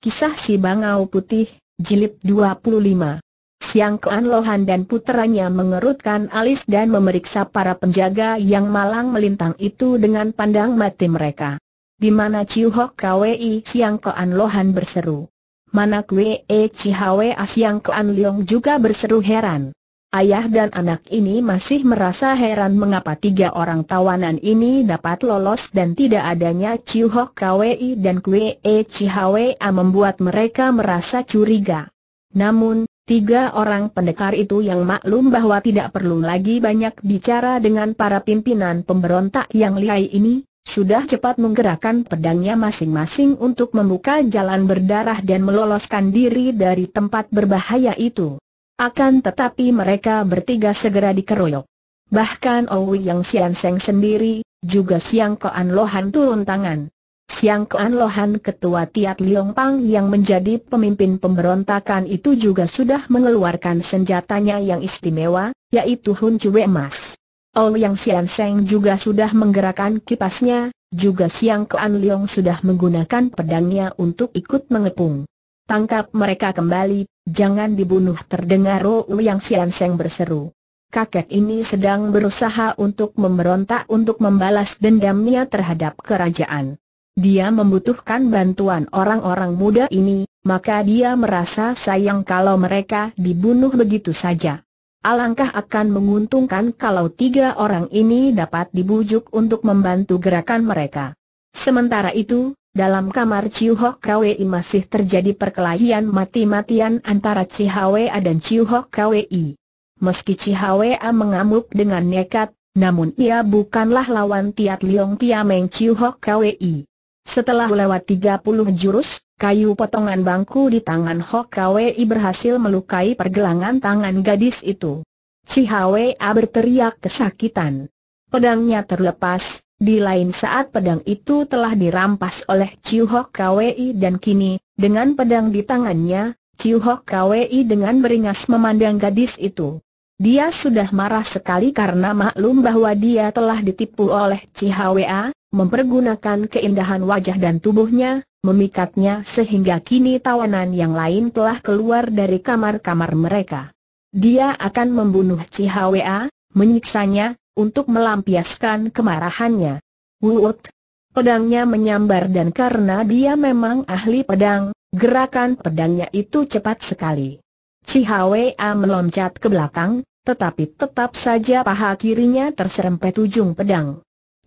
Kisah Si Bangau Putih, Jilid 25 Siang Kean Lohan dan puteranya mengerutkan alis dan memeriksa para penjaga yang malang melintang itu dengan pandang mati mereka. Di mana Ciu Hok Kwei Siang Kean Lohan berseru. Mana Kwei e Cihawe Siang Kean Leong juga berseru heran. Ayah dan anak ini masih merasa heran mengapa tiga orang tawanan ini dapat lolos dan tidak adanya Chiu Hok Kwei dan Kwee Chihwe membuat mereka merasa curiga. Namun, tiga orang pendekar itu yang maklum bahwa tidak perlu lagi banyak bicara dengan para pimpinan pemberontak yang lihai ini, sudah cepat menggerakkan pedangnya masing-masing untuk membuka jalan berdarah dan meloloskan diri dari tempat berbahaya itu. Akan tetapi mereka bertiga segera dikeroyok. Bahkan Owi yang Sian Seng sendiri, juga Siang Koan Lohan turun tangan. Siang Koan Lohan ketua Tiat Liong Pang yang menjadi pemimpin pemberontakan itu juga sudah mengeluarkan senjatanya yang istimewa, yaitu Hun Cue Emas. Ol Yang Sian Seng juga sudah menggerakkan kipasnya, juga Siang Koan Liong sudah menggunakan pedangnya untuk ikut mengepung. Tangkap mereka kembali, jangan dibunuh terdengar Rou yang Sian Seng berseru. Kakek ini sedang berusaha untuk memberontak untuk membalas dendamnya terhadap kerajaan. Dia membutuhkan bantuan orang-orang muda ini, maka dia merasa sayang kalau mereka dibunuh begitu saja. Alangkah akan menguntungkan kalau tiga orang ini dapat dibujuk untuk membantu gerakan mereka. Sementara itu, dalam kamar Chiu Hok Kwei masih terjadi perkelahian mati-matian antara A dan Chiu Hok Kwei. Meski A mengamuk dengan nekat, namun ia bukanlah lawan Tiat Liong Tiameng Chiu Hok Kwei. Setelah lewat 30 jurus, kayu potongan bangku di tangan Hok Kwei berhasil melukai pergelangan tangan gadis itu. A berteriak kesakitan. Pedangnya terlepas, di lain saat pedang itu telah dirampas oleh Chiu Hok Kwei dan kini, dengan pedang di tangannya, Chiu Hok Kwei dengan beringas memandang gadis itu. Dia sudah marah sekali karena maklum bahwa dia telah ditipu oleh Cihwa, mempergunakan keindahan wajah dan tubuhnya, memikatnya sehingga kini tawanan yang lain telah keluar dari kamar-kamar mereka. Dia akan membunuh Cihwa, menyiksanya, untuk melampiaskan kemarahannya. Wuut! Pedangnya menyambar dan karena dia memang ahli pedang, gerakan pedangnya itu cepat sekali. Cihawea meloncat ke belakang, tetapi tetap saja paha kirinya terserempet ujung pedang.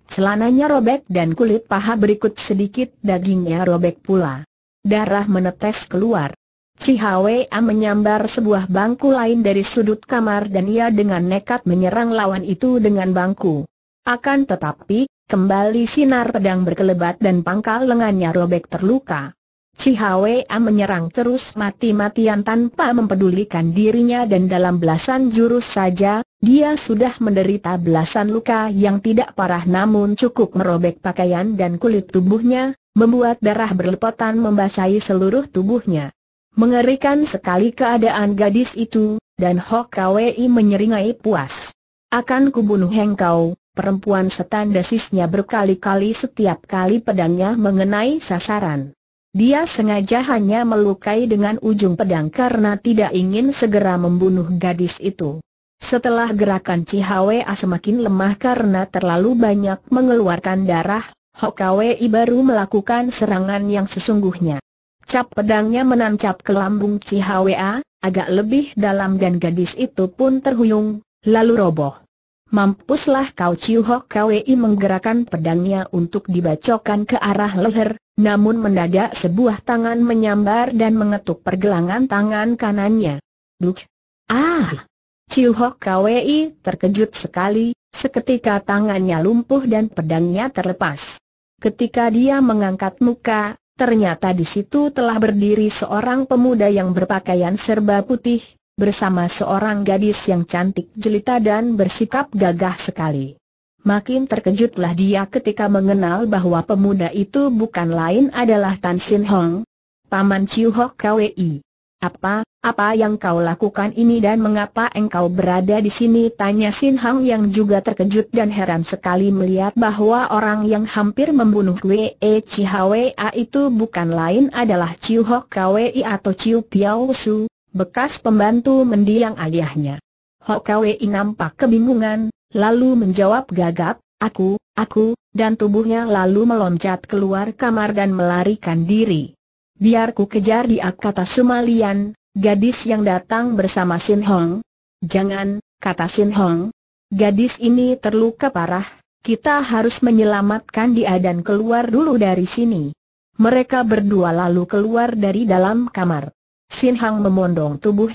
Celananya robek dan kulit paha berikut sedikit dagingnya robek pula. Darah menetes keluar. Cihawe menyambar sebuah bangku lain dari sudut kamar dan ia dengan nekat menyerang lawan itu dengan bangku. Akan tetapi, kembali sinar pedang berkelebat dan pangkal lengannya robek terluka. Cihawe menyerang terus mati-matian tanpa mempedulikan dirinya dan dalam belasan jurus saja, dia sudah menderita belasan luka yang tidak parah namun cukup merobek pakaian dan kulit tubuhnya, membuat darah berlepotan membasahi seluruh tubuhnya. Mengerikan sekali keadaan gadis itu, dan Hok Kwei menyeringai puas. Akan kubunuh engkau, perempuan setan desisnya berkali-kali setiap kali pedangnya mengenai sasaran. Dia sengaja hanya melukai dengan ujung pedang karena tidak ingin segera membunuh gadis itu. Setelah gerakan Cihwa semakin lemah karena terlalu banyak mengeluarkan darah, Hokawei baru melakukan serangan yang sesungguhnya. Cap pedangnya menancap ke lambung Cihwa, agak lebih dalam dan gadis itu pun terhuyung, lalu roboh. Mampuslah kau Ciu Hok Kwei menggerakkan pedangnya untuk dibacokan ke arah leher, namun mendadak sebuah tangan menyambar dan mengetuk pergelangan tangan kanannya. Duk! Ah! Ciu Hok Kwei terkejut sekali, seketika tangannya lumpuh dan pedangnya terlepas. Ketika dia mengangkat muka, ternyata di situ telah berdiri seorang pemuda yang berpakaian serba putih, bersama seorang gadis yang cantik jelita dan bersikap gagah sekali. Makin terkejutlah dia ketika mengenal bahwa pemuda itu bukan lain adalah Tan Sin Hong, paman Chiu Hok KWI. Apa, apa yang kau lakukan ini dan mengapa engkau berada di sini? Tanya Sin Hang yang juga terkejut dan heran sekali melihat bahwa orang yang hampir membunuh Wei e Chihwa itu bukan lain adalah Chiu Hok Kwei atau Chiu Piao Su, bekas pembantu mendiang ayahnya. Hok Kwei nampak kebingungan, lalu menjawab gagap, aku, aku, dan tubuhnya lalu meloncat keluar kamar dan melarikan diri. Biar ku kejar dia kata Sumalian, gadis yang datang bersama Sin Hong. Jangan, kata Sin Hong. Gadis ini terluka parah, kita harus menyelamatkan dia dan keluar dulu dari sini. Mereka berdua lalu keluar dari dalam kamar. Sin Hang memondong tubuh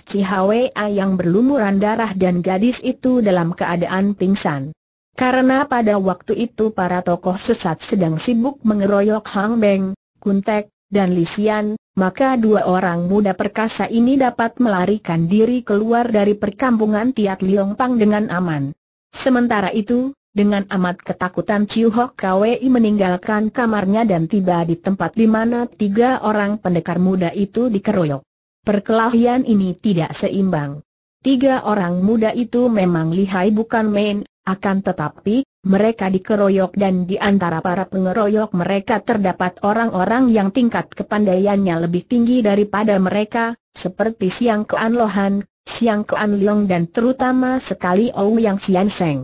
A yang berlumuran darah dan gadis itu dalam keadaan pingsan. Karena pada waktu itu para tokoh sesat sedang sibuk mengeroyok Hang Beng, Kuntek, dan Lisian, maka dua orang muda perkasa ini dapat melarikan diri keluar dari perkampungan Tiat Pang dengan aman. Sementara itu, dengan amat ketakutan Chiu Hok Kwei meninggalkan kamarnya dan tiba di tempat di mana tiga orang pendekar muda itu dikeroyok. Perkelahian ini tidak seimbang. Tiga orang muda itu memang lihai bukan main, akan tetapi, mereka dikeroyok dan di antara para pengeroyok mereka terdapat orang-orang yang tingkat kepandaiannya lebih tinggi daripada mereka, seperti Siang Kean Lohan, Siang Kean Leong dan terutama sekali Yang Sian Seng.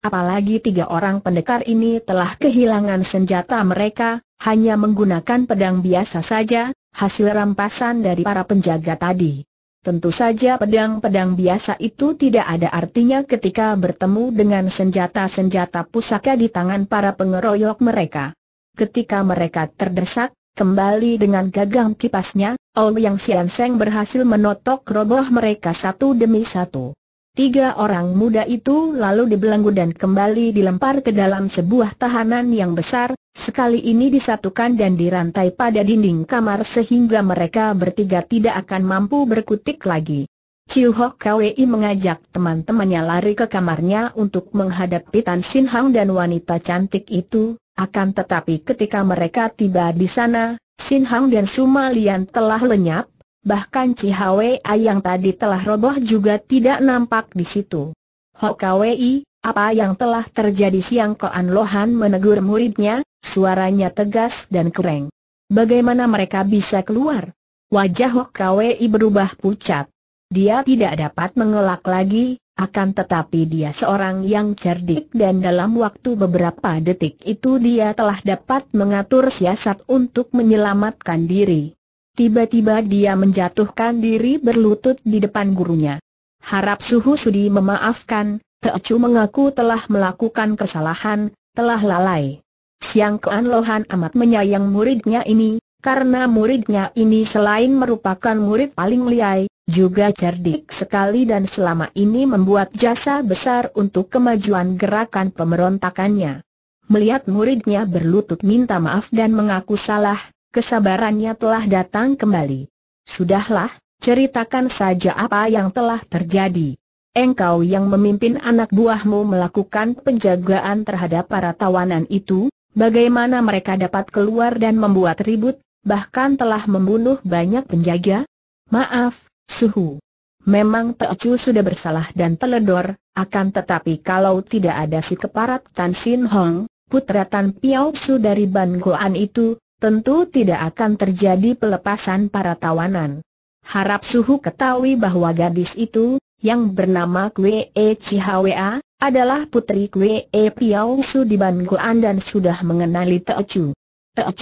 Apalagi tiga orang pendekar ini telah kehilangan senjata mereka, hanya menggunakan pedang biasa saja, hasil rampasan dari para penjaga tadi. Tentu saja pedang-pedang biasa itu tidak ada artinya ketika bertemu dengan senjata-senjata pusaka di tangan para pengeroyok mereka. Ketika mereka terdesak, kembali dengan gagang kipasnya, Ouyang Yang berhasil menotok roboh mereka satu demi satu. Tiga orang muda itu lalu dibelenggu dan kembali dilempar ke dalam sebuah tahanan yang besar, sekali ini disatukan dan dirantai pada dinding kamar sehingga mereka bertiga tidak akan mampu berkutik lagi. Chiu Hok Kwei mengajak teman-temannya lari ke kamarnya untuk menghadapi Tan Sin Hang dan wanita cantik itu, akan tetapi ketika mereka tiba di sana, Sin Hang dan Suma Lian telah lenyap, bahkan Cihwe yang tadi telah roboh juga tidak nampak di situ. Hokawei, apa yang telah terjadi siang Koan Lohan menegur muridnya, suaranya tegas dan kering. Bagaimana mereka bisa keluar? Wajah Hokawei berubah pucat. Dia tidak dapat mengelak lagi, akan tetapi dia seorang yang cerdik dan dalam waktu beberapa detik itu dia telah dapat mengatur siasat untuk menyelamatkan diri. Tiba-tiba dia menjatuhkan diri berlutut di depan gurunya. Harap Suhu Sudi memaafkan, Teocu mengaku telah melakukan kesalahan, telah lalai. Siang Kean Lohan amat menyayang muridnya ini, karena muridnya ini selain merupakan murid paling liai, juga cerdik sekali dan selama ini membuat jasa besar untuk kemajuan gerakan pemberontakannya. Melihat muridnya berlutut minta maaf dan mengaku salah, kesabarannya telah datang kembali. Sudahlah, ceritakan saja apa yang telah terjadi. Engkau yang memimpin anak buahmu melakukan penjagaan terhadap para tawanan itu, bagaimana mereka dapat keluar dan membuat ribut, bahkan telah membunuh banyak penjaga? Maaf, Suhu. Memang Teocu sudah bersalah dan teledor, akan tetapi kalau tidak ada si keparat Tan Sin Hong, putra Tan Piao Su dari Ban Goan itu, tentu tidak akan terjadi pelepasan para tawanan. Harap Suhu ketahui bahwa gadis itu, yang bernama Kwe E Chihwa, adalah putri Kwe Piao Su di Banguan dan sudah mengenali Chu, Teo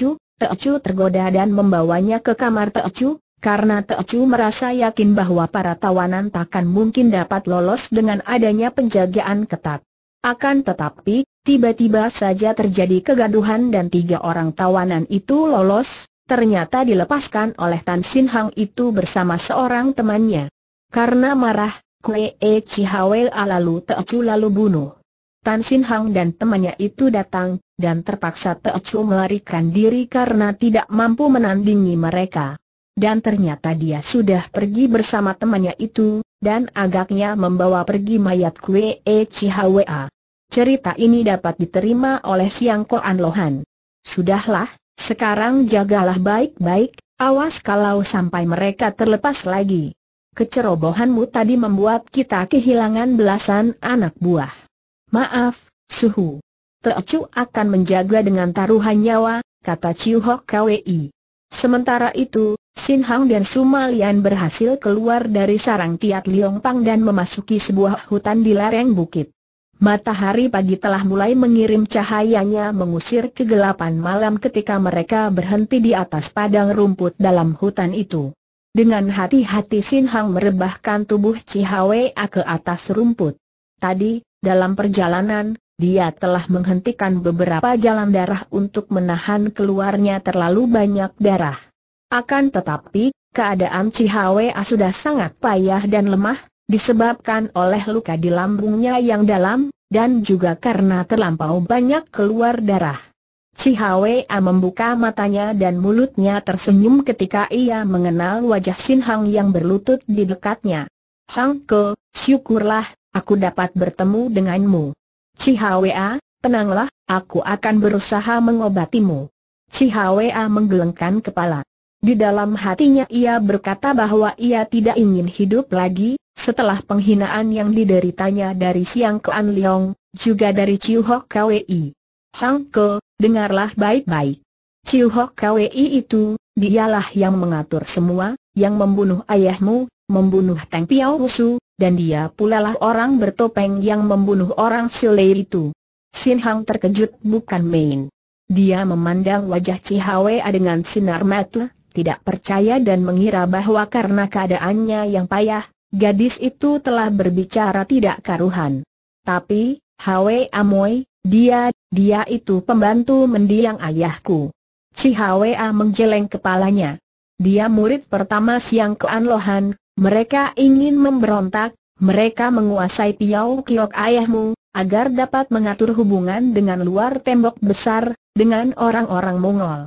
Chu tergoda dan membawanya ke kamar Chu, karena Chu merasa yakin bahwa para tawanan takkan mungkin dapat lolos dengan adanya penjagaan ketat. Akan tetapi, Tiba-tiba saja terjadi kegaduhan dan tiga orang tawanan itu lolos, ternyata dilepaskan oleh Tan Sin Hang itu bersama seorang temannya. Karena marah, Kue E Chihawel lalu Teocu lalu bunuh. Tan Sin Hang dan temannya itu datang, dan terpaksa Teocu melarikan diri karena tidak mampu menandingi mereka. Dan ternyata dia sudah pergi bersama temannya itu, dan agaknya membawa pergi mayat Kue E Chihawea cerita ini dapat diterima oleh Siang Koan Lohan. Sudahlah, sekarang jagalah baik-baik, awas kalau sampai mereka terlepas lagi. Kecerobohanmu tadi membuat kita kehilangan belasan anak buah. Maaf, Suhu. Teocu akan menjaga dengan taruhan nyawa, kata Chiu Hok Kwei. Sementara itu, Sin Hang dan Sumalian berhasil keluar dari sarang Tiat Liong Pang dan memasuki sebuah hutan di lereng bukit. Matahari pagi telah mulai mengirim cahayanya mengusir kegelapan malam ketika mereka berhenti di atas padang rumput dalam hutan itu. Dengan hati-hati Sin Hang merebahkan tubuh Cihawe ke atas rumput. Tadi, dalam perjalanan, dia telah menghentikan beberapa jalan darah untuk menahan keluarnya terlalu banyak darah. Akan tetapi, keadaan Cihawe sudah sangat payah dan lemah, disebabkan oleh luka di lambungnya yang dalam, dan juga karena terlampau banyak keluar darah. Cihawea membuka matanya dan mulutnya tersenyum ketika ia mengenal wajah Sin Hang yang berlutut di dekatnya. Hang Ke, syukurlah, aku dapat bertemu denganmu. Cihawea, tenanglah, aku akan berusaha mengobatimu. Cihawea menggelengkan kepala. Di dalam hatinya ia berkata bahwa ia tidak ingin hidup lagi, setelah penghinaan yang dideritanya dari Siang Kuan Leong, juga dari Chiu Hok Kwei. Hang Ke, dengarlah baik-baik. Chiu Hok Kwei itu, dialah yang mengatur semua, yang membunuh ayahmu, membunuh Teng Piao Rusu, dan dia pula lah orang bertopeng yang membunuh orang Sule itu. Sin Hang terkejut bukan main. Dia memandang wajah Hwa dengan sinar mata, tidak percaya dan mengira bahwa karena keadaannya yang payah, Gadis itu telah berbicara tidak karuhan. Tapi, Hwe Amoy, dia, dia itu pembantu mendiang ayahku. A menggeleng kepalanya. Dia murid pertama Siang Kean Lohan, mereka ingin memberontak, mereka menguasai Piau Kiok ayahmu, agar dapat mengatur hubungan dengan luar tembok besar, dengan orang-orang Mongol.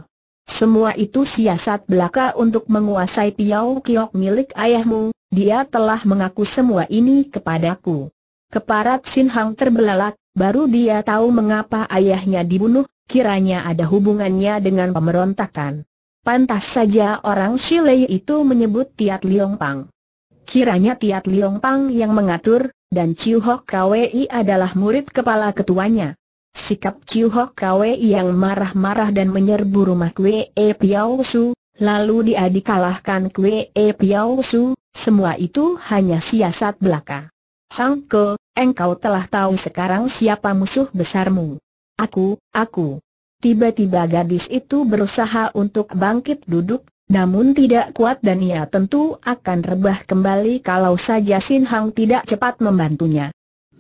Semua itu siasat belaka untuk menguasai Piau Kiok milik ayahmu, dia telah mengaku semua ini kepadaku. Keparat Sin Hang terbelalak, baru dia tahu mengapa ayahnya dibunuh, kiranya ada hubungannya dengan pemberontakan. Pantas saja orang Shilei itu menyebut Tiat Liong Pang. Kiranya Tiat Liong Pang yang mengatur, dan Chiu Hok Kwei adalah murid kepala ketuanya. Sikap Chiu Hok Kwe yang marah-marah dan menyerbu rumah Kwe E Piao Su, lalu dia dikalahkan Kwe e Piao Su, semua itu hanya siasat belaka. Hang Ke, engkau telah tahu sekarang siapa musuh besarmu. Aku, aku. Tiba-tiba gadis itu berusaha untuk bangkit duduk, namun tidak kuat dan ia tentu akan rebah kembali kalau saja Sin Hang tidak cepat membantunya.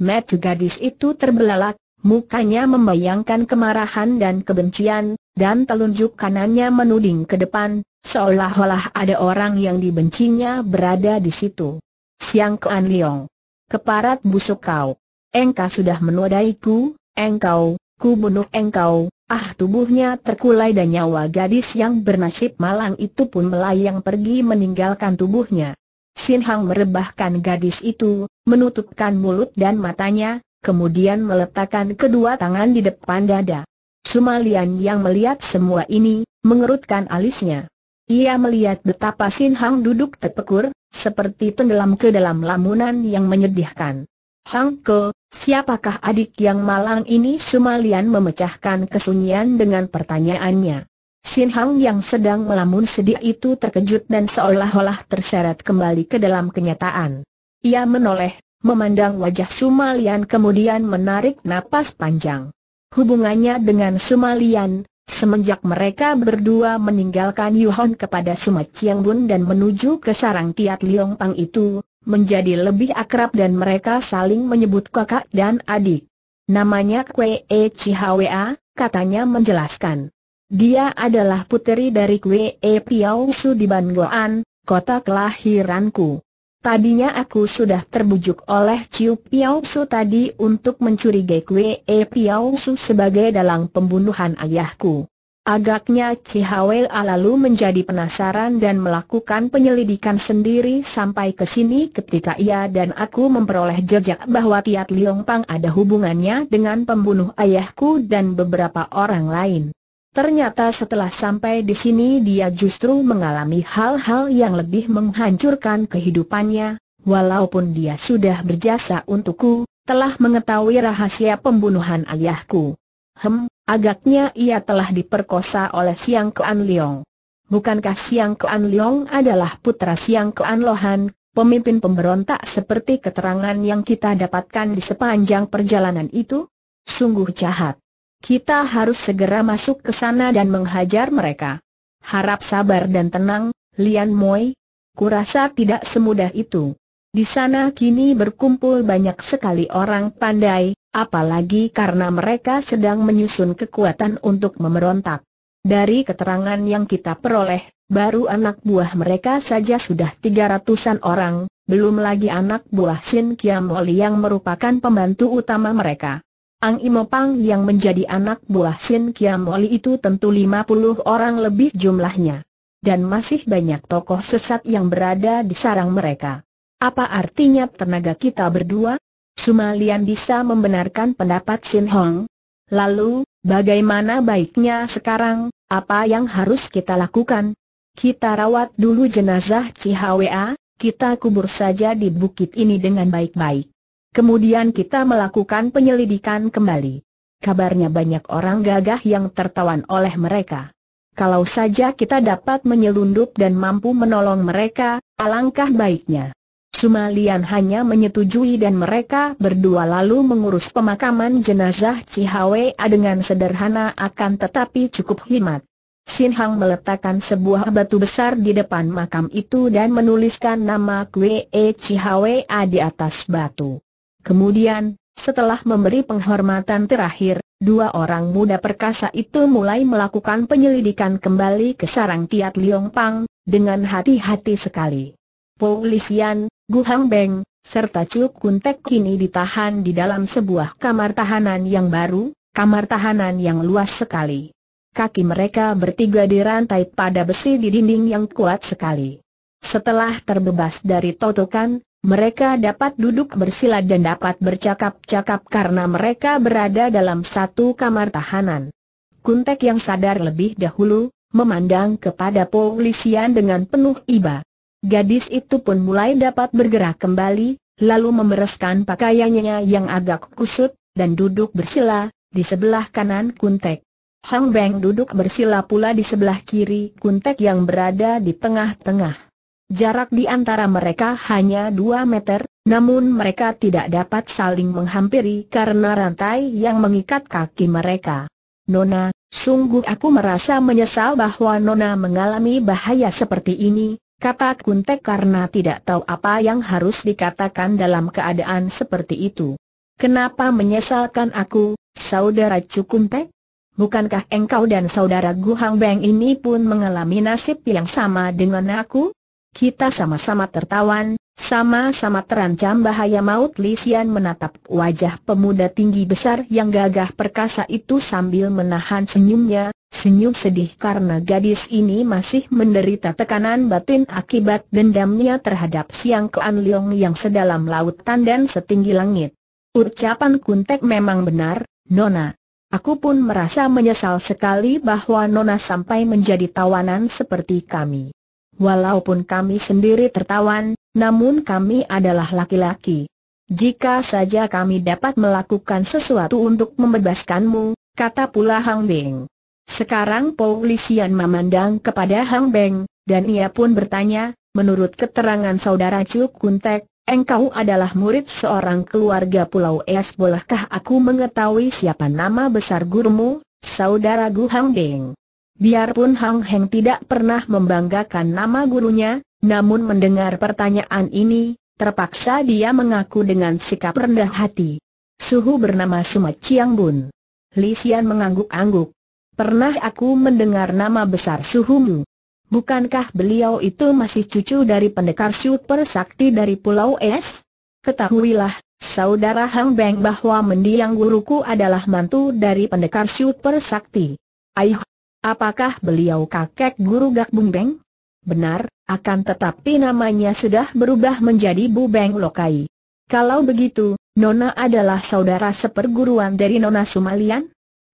Mata gadis itu terbelalak, Mukanya membayangkan kemarahan dan kebencian, dan telunjuk kanannya menuding ke depan, seolah-olah ada orang yang dibencinya berada di situ. Siang Kean Liong. Keparat busuk kau. Engkau sudah menodaiku, engkau, ku bunuh engkau. Ah tubuhnya terkulai dan nyawa gadis yang bernasib malang itu pun melayang pergi meninggalkan tubuhnya. Sin Hang merebahkan gadis itu, menutupkan mulut dan matanya, kemudian meletakkan kedua tangan di depan dada. Sumalian yang melihat semua ini, mengerutkan alisnya. Ia melihat betapa Sin Hang duduk terpekur, seperti tenggelam ke dalam lamunan yang menyedihkan. Hang Ke, siapakah adik yang malang ini? Sumalian memecahkan kesunyian dengan pertanyaannya. Sin Hang yang sedang melamun sedih itu terkejut dan seolah-olah terseret kembali ke dalam kenyataan. Ia menoleh, memandang wajah Sumalian kemudian menarik napas panjang. Hubungannya dengan Sumalian, semenjak mereka berdua meninggalkan Yuhon kepada Sumat Chiang Bun dan menuju ke sarang Tiat Liong Pang itu, menjadi lebih akrab dan mereka saling menyebut kakak dan adik. Namanya Kwe E Chihwa, katanya menjelaskan. Dia adalah puteri dari Kwe E Piao Su di Bangoan, kota kelahiranku. Tadinya aku sudah terbujuk oleh Ciu Piao Su tadi untuk mencurigai Kwe E Piao Su sebagai dalang pembunuhan ayahku. Agaknya Cihawel lalu menjadi penasaran dan melakukan penyelidikan sendiri sampai ke sini ketika ia dan aku memperoleh jejak bahwa Tiat Liong Pang ada hubungannya dengan pembunuh ayahku dan beberapa orang lain. Ternyata setelah sampai di sini dia justru mengalami hal-hal yang lebih menghancurkan kehidupannya, walaupun dia sudah berjasa untukku, telah mengetahui rahasia pembunuhan ayahku. Hem, agaknya ia telah diperkosa oleh Siang Kean Liong. Bukankah Siang Kean Liong adalah putra Siang Kean Lohan, pemimpin pemberontak seperti keterangan yang kita dapatkan di sepanjang perjalanan itu? Sungguh jahat. Kita harus segera masuk ke sana dan menghajar mereka. Harap sabar dan tenang, Lian Moi. Kurasa tidak semudah itu. Di sana kini berkumpul banyak sekali orang pandai, apalagi karena mereka sedang menyusun kekuatan untuk memberontak. Dari keterangan yang kita peroleh, baru anak buah mereka saja sudah tiga ratusan orang, belum lagi anak buah Sin Kiamoli yang merupakan pembantu utama mereka. Ang Imopang yang menjadi anak buah Sin Kiamoli itu tentu 50 orang lebih jumlahnya. Dan masih banyak tokoh sesat yang berada di sarang mereka. Apa artinya tenaga kita berdua? Sumalian bisa membenarkan pendapat Sin Hong. Lalu, bagaimana baiknya sekarang, apa yang harus kita lakukan? Kita rawat dulu jenazah Cihwa, kita kubur saja di bukit ini dengan baik-baik. Kemudian kita melakukan penyelidikan kembali. Kabarnya banyak orang gagah yang tertawan oleh mereka. Kalau saja kita dapat menyelundup dan mampu menolong mereka, alangkah baiknya. Sumalian hanya menyetujui dan mereka berdua lalu mengurus pemakaman jenazah Cihawea dengan sederhana akan tetapi cukup himat. Sin Hang meletakkan sebuah batu besar di depan makam itu dan menuliskan nama Kwee Cihawea di atas batu. Kemudian, setelah memberi penghormatan terakhir, dua orang muda perkasa itu mulai melakukan penyelidikan kembali ke sarang Tiat Liong Pang, dengan hati-hati sekali. Polisian, Gu Hang Beng, serta Chu Kun Tek kini ditahan di dalam sebuah kamar tahanan yang baru, kamar tahanan yang luas sekali. Kaki mereka bertiga dirantai pada besi di dinding yang kuat sekali. Setelah terbebas dari totokan, mereka dapat duduk bersila dan dapat bercakap-cakap karena mereka berada dalam satu kamar tahanan. Kuntek yang sadar lebih dahulu, memandang kepada polisian dengan penuh iba. Gadis itu pun mulai dapat bergerak kembali, lalu memereskan pakaiannya yang agak kusut, dan duduk bersila, di sebelah kanan Kuntek. Hang Beng duduk bersila pula di sebelah kiri Kuntek yang berada di tengah-tengah. Jarak di antara mereka hanya dua meter, namun mereka tidak dapat saling menghampiri karena rantai yang mengikat kaki mereka. Nona, sungguh aku merasa menyesal bahwa Nona mengalami bahaya seperti ini, kata Kuntek karena tidak tahu apa yang harus dikatakan dalam keadaan seperti itu. Kenapa menyesalkan aku, saudara Cukuntek? Bukankah engkau dan saudara Guhang Beng ini pun mengalami nasib yang sama dengan aku? Kita sama-sama tertawan, sama-sama terancam bahaya maut Li menatap wajah pemuda tinggi besar yang gagah perkasa itu sambil menahan senyumnya, senyum sedih karena gadis ini masih menderita tekanan batin akibat dendamnya terhadap Siang Kean Leong yang sedalam lautan dan setinggi langit. Ucapan Kuntek memang benar, Nona. Aku pun merasa menyesal sekali bahwa Nona sampai menjadi tawanan seperti kami. Walaupun kami sendiri tertawan, namun kami adalah laki-laki. Jika saja kami dapat melakukan sesuatu untuk membebaskanmu, kata pula Hang Beng. Sekarang polisian memandang kepada Hang Beng, dan ia pun bertanya, menurut keterangan saudara Cuk Kuntek, engkau adalah murid seorang keluarga Pulau Es bolehkah aku mengetahui siapa nama besar gurumu, saudara Gu Hang Beng? Biarpun Hang Heng tidak pernah membanggakan nama gurunya, namun mendengar pertanyaan ini, terpaksa dia mengaku dengan sikap rendah hati. Suhu bernama Sumat Chiang Bun. Li Xian mengangguk-angguk. Pernah aku mendengar nama besar Suhumu. Bukankah beliau itu masih cucu dari pendekar super sakti dari Pulau Es? Ketahuilah, saudara Hang Beng bahwa mendiang guruku adalah mantu dari pendekar super sakti. Ayuh! Apakah beliau kakek guru Gak Bumbeng? Benar, akan tetapi namanya sudah berubah menjadi Bu Beng Lokai. Kalau begitu, Nona adalah saudara seperguruan dari Nona Sumalian?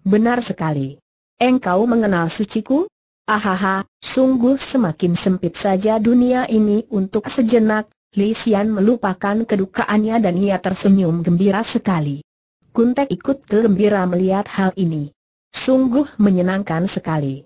Benar sekali. Engkau mengenal suciku? Ahaha, sungguh semakin sempit saja dunia ini untuk sejenak, Li Xian melupakan kedukaannya dan ia tersenyum gembira sekali. Kuntek ikut gembira melihat hal ini. Sungguh menyenangkan sekali.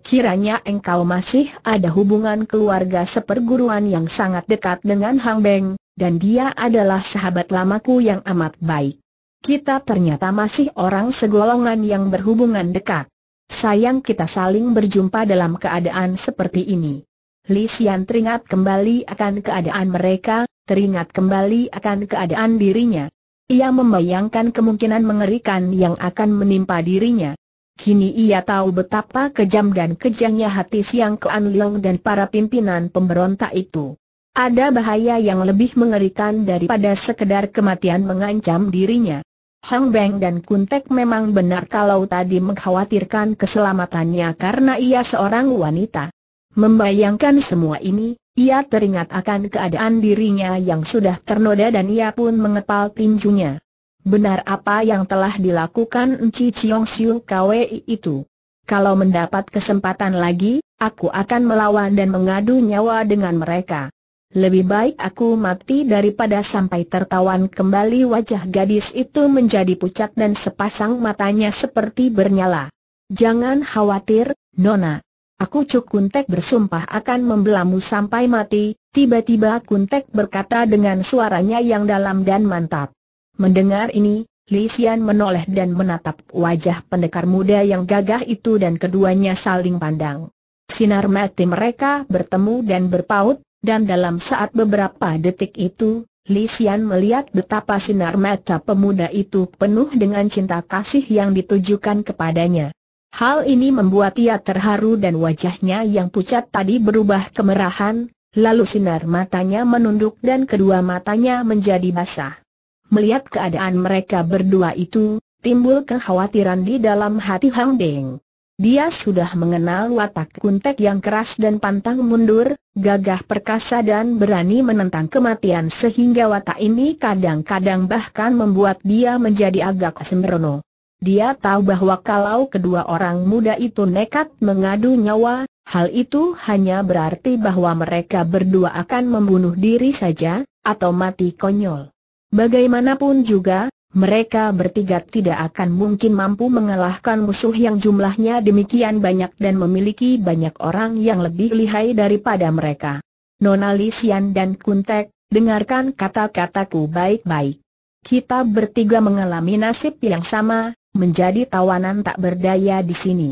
Kiranya engkau masih ada hubungan keluarga seperguruan yang sangat dekat dengan Hang Beng, dan dia adalah sahabat lamaku yang amat baik. Kita ternyata masih orang segolongan yang berhubungan dekat. Sayang kita saling berjumpa dalam keadaan seperti ini. Li Xian teringat kembali akan keadaan mereka, teringat kembali akan keadaan dirinya. Ia membayangkan kemungkinan mengerikan yang akan menimpa dirinya. Kini ia tahu betapa kejam dan kejangnya hati Siang Kean Leong dan para pimpinan pemberontak itu. Ada bahaya yang lebih mengerikan daripada sekedar kematian mengancam dirinya. Hang Beng dan Kuntek memang benar kalau tadi mengkhawatirkan keselamatannya karena ia seorang wanita. Membayangkan semua ini, ia teringat akan keadaan dirinya yang sudah ternoda dan ia pun mengepal tinjunya. Benar apa yang telah dilakukan Nci Chiong Siu Kwei itu. Kalau mendapat kesempatan lagi, aku akan melawan dan mengadu nyawa dengan mereka. Lebih baik aku mati daripada sampai tertawan kembali wajah gadis itu menjadi pucat dan sepasang matanya seperti bernyala. Jangan khawatir, Nona. Aku Cuk Kuntek bersumpah akan membelamu sampai mati, tiba-tiba Kuntek berkata dengan suaranya yang dalam dan mantap. Mendengar ini, Li Xian menoleh dan menatap wajah pendekar muda yang gagah itu dan keduanya saling pandang. Sinar mati mereka bertemu dan berpaut, dan dalam saat beberapa detik itu, Li Xian melihat betapa sinar mata pemuda itu penuh dengan cinta kasih yang ditujukan kepadanya. Hal ini membuat ia terharu dan wajahnya yang pucat tadi berubah kemerahan, lalu sinar matanya menunduk dan kedua matanya menjadi basah. Melihat keadaan mereka berdua itu, timbul kekhawatiran di dalam hati Hang Deng. Dia sudah mengenal watak kuntek yang keras dan pantang mundur, gagah perkasa dan berani menentang kematian sehingga watak ini kadang-kadang bahkan membuat dia menjadi agak sembrono. Dia tahu bahwa kalau kedua orang muda itu nekat mengadu nyawa, hal itu hanya berarti bahwa mereka berdua akan membunuh diri saja, atau mati konyol. Bagaimanapun juga, mereka bertiga tidak akan mungkin mampu mengalahkan musuh yang jumlahnya demikian banyak dan memiliki banyak orang yang lebih lihai daripada mereka. Nona Lisian dan Kuntek, dengarkan kata-kataku baik-baik. Kita bertiga mengalami nasib yang sama, menjadi tawanan tak berdaya di sini.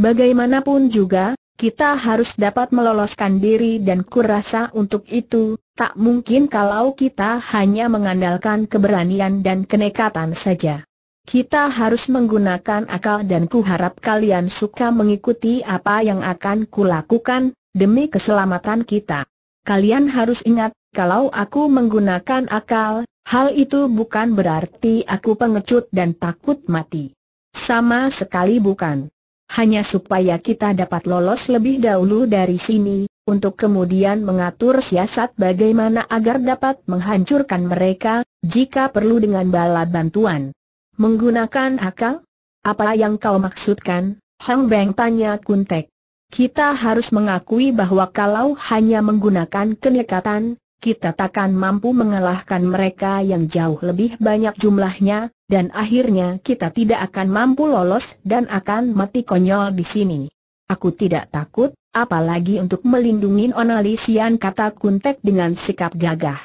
Bagaimanapun juga, kita harus dapat meloloskan diri dan kurasa untuk itu, Tak mungkin kalau kita hanya mengandalkan keberanian dan kenekatan saja. Kita harus menggunakan akal dan kuharap kalian suka mengikuti apa yang akan kulakukan, demi keselamatan kita. Kalian harus ingat, kalau aku menggunakan akal, hal itu bukan berarti aku pengecut dan takut mati. Sama sekali bukan. Hanya supaya kita dapat lolos lebih dahulu dari sini, untuk kemudian mengatur siasat bagaimana agar dapat menghancurkan mereka, jika perlu dengan bala bantuan. Menggunakan akal? Apa yang kau maksudkan? Hang Beng tanya Kuntek. Kita harus mengakui bahwa kalau hanya menggunakan kenekatan, kita takkan mampu mengalahkan mereka yang jauh lebih banyak jumlahnya, dan akhirnya kita tidak akan mampu lolos dan akan mati konyol di sini. Aku tidak takut, Apalagi untuk melindungi Onalisian kata Kuntek dengan sikap gagah.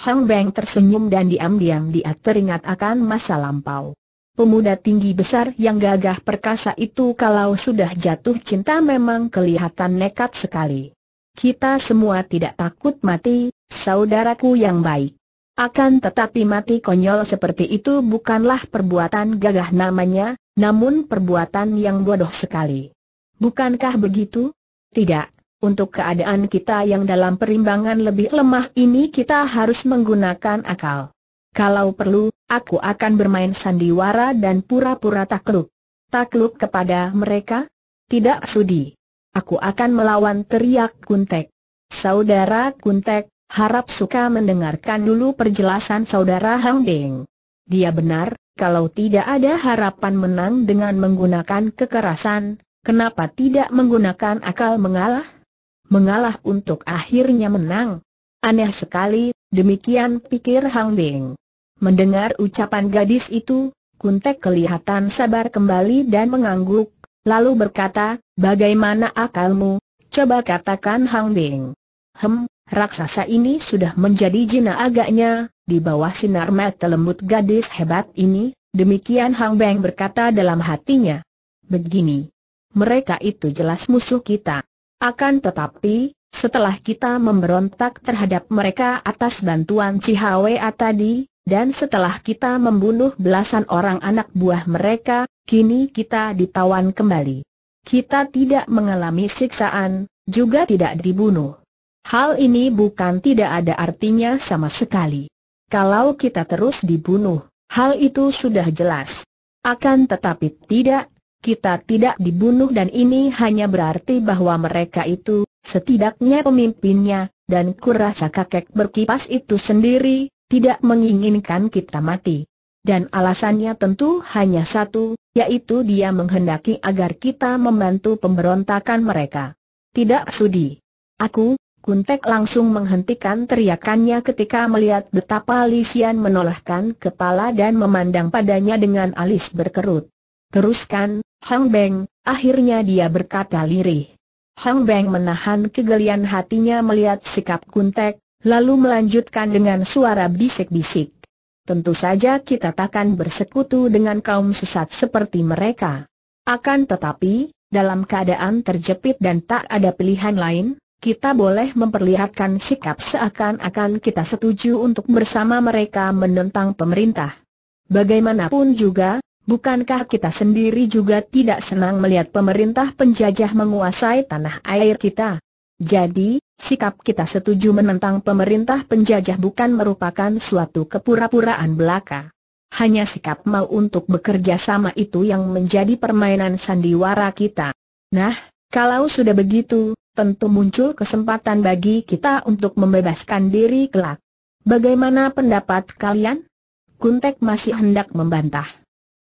Hang Beng tersenyum dan diam-diam dia teringat akan masa lampau. Pemuda tinggi besar yang gagah perkasa itu kalau sudah jatuh cinta memang kelihatan nekat sekali. Kita semua tidak takut mati, saudaraku yang baik. Akan tetapi mati konyol seperti itu bukanlah perbuatan gagah namanya, namun perbuatan yang bodoh sekali. Bukankah begitu? Tidak, untuk keadaan kita yang dalam perimbangan lebih lemah ini kita harus menggunakan akal. Kalau perlu, aku akan bermain sandiwara dan pura-pura takluk. Takluk kepada mereka? Tidak sudi. Aku akan melawan teriak Kuntek. Saudara Kuntek, harap suka mendengarkan dulu perjelasan saudara Hang Beng. Dia benar, kalau tidak ada harapan menang dengan menggunakan kekerasan, Kenapa tidak menggunakan akal mengalah? Mengalah untuk akhirnya menang. Aneh sekali, demikian pikir Hang Ding. Mendengar ucapan gadis itu, Kuntek kelihatan sabar kembali dan mengangguk, lalu berkata, bagaimana akalmu? Coba katakan Hang Ding. Hem, raksasa ini sudah menjadi jina agaknya, di bawah sinar mata lembut gadis hebat ini, demikian Hang Beng berkata dalam hatinya. Begini, mereka itu jelas musuh kita. Akan tetapi, setelah kita memberontak terhadap mereka atas bantuan Cihawea tadi, dan setelah kita membunuh belasan orang anak buah mereka, kini kita ditawan kembali. Kita tidak mengalami siksaan, juga tidak dibunuh. Hal ini bukan tidak ada artinya sama sekali. Kalau kita terus dibunuh, hal itu sudah jelas. Akan tetapi tidak, kita tidak dibunuh dan ini hanya berarti bahwa mereka itu, setidaknya pemimpinnya, dan kurasa kakek berkipas itu sendiri, tidak menginginkan kita mati. Dan alasannya tentu hanya satu, yaitu dia menghendaki agar kita membantu pemberontakan mereka. Tidak sudi. Aku, Kuntek langsung menghentikan teriakannya ketika melihat betapa Lisian menolehkan kepala dan memandang padanya dengan alis berkerut. Teruskan, Hang Beng, akhirnya dia berkata lirih. Hang Beng menahan kegelian hatinya melihat sikap Kuntek, lalu melanjutkan dengan suara bisik-bisik. Tentu saja kita takkan bersekutu dengan kaum sesat seperti mereka. Akan tetapi, dalam keadaan terjepit dan tak ada pilihan lain, kita boleh memperlihatkan sikap seakan-akan kita setuju untuk bersama mereka menentang pemerintah. Bagaimanapun juga, Bukankah kita sendiri juga tidak senang melihat pemerintah penjajah menguasai tanah air kita? Jadi, sikap kita setuju menentang pemerintah penjajah bukan merupakan suatu kepura-puraan belaka. Hanya sikap mau untuk bekerja sama itu yang menjadi permainan sandiwara kita. Nah, kalau sudah begitu, tentu muncul kesempatan bagi kita untuk membebaskan diri kelak. Bagaimana pendapat kalian? Kuntek masih hendak membantah.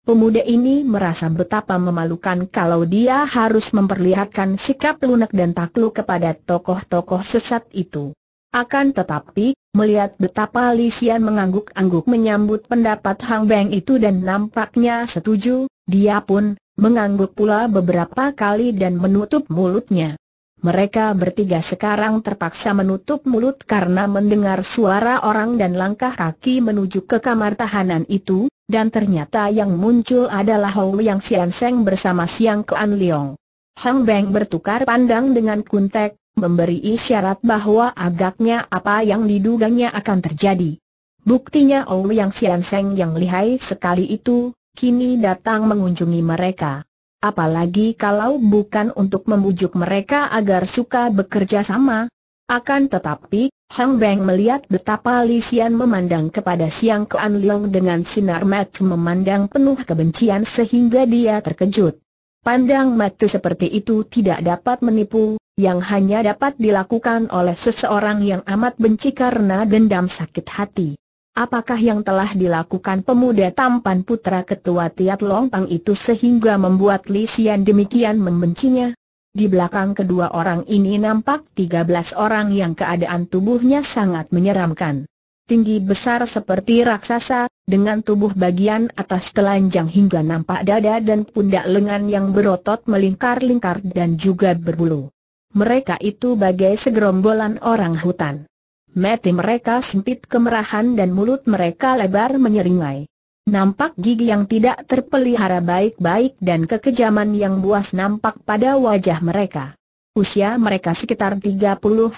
Pemuda ini merasa betapa memalukan kalau dia harus memperlihatkan sikap lunak dan takluk kepada tokoh-tokoh sesat itu. Akan tetapi, melihat betapa Lisian mengangguk-angguk menyambut pendapat Hang Beng itu dan nampaknya setuju, dia pun mengangguk pula beberapa kali dan menutup mulutnya. Mereka bertiga sekarang terpaksa menutup mulut karena mendengar suara orang dan langkah kaki menuju ke kamar tahanan itu, dan ternyata yang muncul adalah Hou Yang Sian Seng bersama Siang Kuan Liong. Hang Beng bertukar pandang dengan Kuntek, memberi isyarat bahwa agaknya apa yang diduganya akan terjadi. Buktinya Hou Yang Sian Seng yang lihai sekali itu, kini datang mengunjungi mereka. Apalagi kalau bukan untuk membujuk mereka agar suka bekerja sama. Akan tetapi, Hang Beng melihat betapa Lisian memandang kepada Siang Kean Leong dengan sinar mata memandang penuh kebencian sehingga dia terkejut. Pandang mata seperti itu tidak dapat menipu, yang hanya dapat dilakukan oleh seseorang yang amat benci karena dendam sakit hati. Apakah yang telah dilakukan pemuda tampan putra ketua Tiat Longpang itu sehingga membuat Lisian demikian membencinya? Di belakang kedua orang ini nampak tiga belas orang yang keadaan tubuhnya sangat menyeramkan. Tinggi besar seperti raksasa, dengan tubuh bagian atas telanjang hingga nampak dada dan pundak lengan yang berotot melingkar-lingkar dan juga berbulu. Mereka itu bagai segerombolan orang hutan. Mati mereka sempit kemerahan dan mulut mereka lebar menyeringai. Nampak gigi yang tidak terpelihara baik-baik dan kekejaman yang buas nampak pada wajah mereka. Usia mereka sekitar 30-40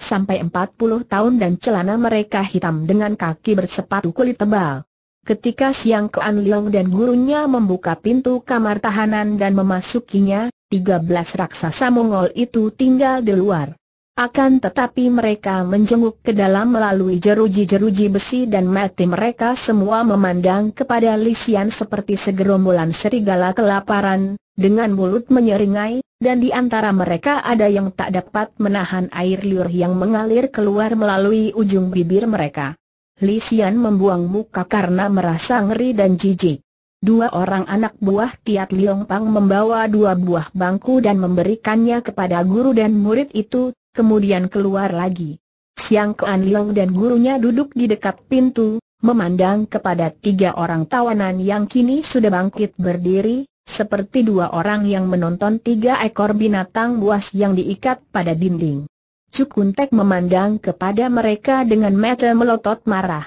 tahun dan celana mereka hitam dengan kaki bersepatu kulit tebal. Ketika Siang Kuan Leong dan gurunya membuka pintu kamar tahanan dan memasukinya, 13 raksasa Mongol itu tinggal di luar. Akan tetapi mereka menjenguk ke dalam melalui jeruji-jeruji besi dan mati mereka semua memandang kepada Lisian seperti segerombolan serigala kelaparan, dengan mulut menyeringai, dan di antara mereka ada yang tak dapat menahan air liur yang mengalir keluar melalui ujung bibir mereka. Lisian membuang muka karena merasa ngeri dan jijik. Dua orang anak buah Tiat Liong Pang membawa dua buah bangku dan memberikannya kepada guru dan murid itu, kemudian keluar lagi. Siang Kuan Liang dan gurunya duduk di dekat pintu, memandang kepada tiga orang tawanan yang kini sudah bangkit berdiri, seperti dua orang yang menonton tiga ekor binatang buas yang diikat pada dinding. Tek memandang kepada mereka dengan mata melotot marah.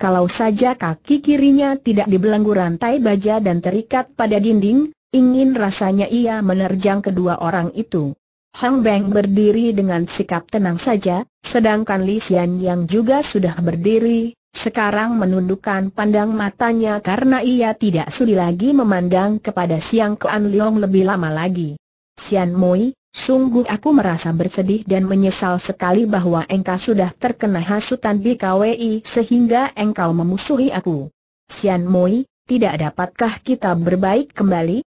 Kalau saja kaki kirinya tidak dibelenggu rantai baja dan terikat pada dinding, ingin rasanya ia menerjang kedua orang itu. Hang Beng berdiri dengan sikap tenang saja, sedangkan Li Xian yang juga sudah berdiri, sekarang menundukkan pandang matanya karena ia tidak sudi lagi memandang kepada Siang Kuan Liong lebih lama lagi. Xian Mui, sungguh aku merasa bersedih dan menyesal sekali bahwa engkau sudah terkena hasutan BKWI sehingga engkau memusuhi aku. Xian Mui, tidak dapatkah kita berbaik kembali?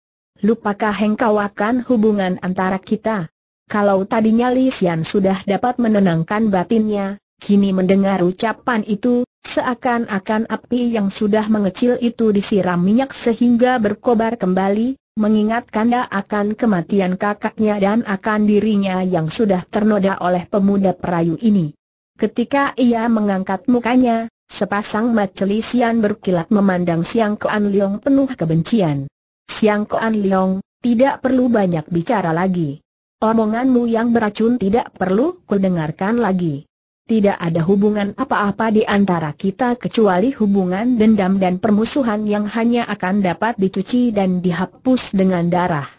Lupakah engkau akan hubungan antara kita? Kalau tadinya Li Xian sudah dapat menenangkan batinnya, kini mendengar ucapan itu, seakan-akan api yang sudah mengecil itu disiram minyak sehingga berkobar kembali, mengingatkan dia akan kematian kakaknya dan akan dirinya yang sudah ternoda oleh pemuda perayu ini. Ketika ia mengangkat mukanya, sepasang mata Li Xian berkilat memandang Siang Kuan Liang penuh kebencian. Siang Kuan Liang, tidak perlu banyak bicara lagi. Omonganmu yang beracun tidak perlu kudengarkan lagi. Tidak ada hubungan apa-apa di antara kita kecuali hubungan dendam dan permusuhan yang hanya akan dapat dicuci dan dihapus dengan darah.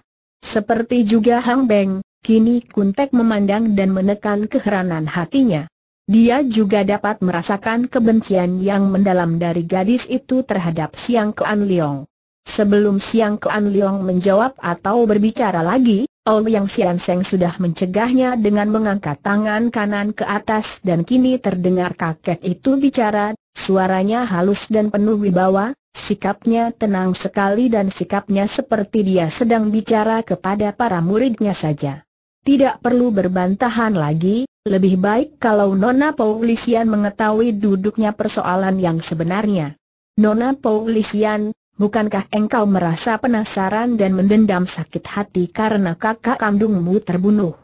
Seperti juga Hang Beng, kini Kuntek memandang dan menekan keheranan hatinya. Dia juga dapat merasakan kebencian yang mendalam dari gadis itu terhadap Siang Kean Leong. Sebelum Siang Kean Leong menjawab atau berbicara lagi, yang Sian Seng sudah mencegahnya dengan mengangkat tangan kanan ke atas dan kini terdengar kakek itu bicara, suaranya halus dan penuh wibawa, sikapnya tenang sekali dan sikapnya seperti dia sedang bicara kepada para muridnya saja. Tidak perlu berbantahan lagi, lebih baik kalau Nona Paulisian mengetahui duduknya persoalan yang sebenarnya. Nona Paulisian, Bukankah engkau merasa penasaran dan mendendam sakit hati karena kakak kandungmu terbunuh?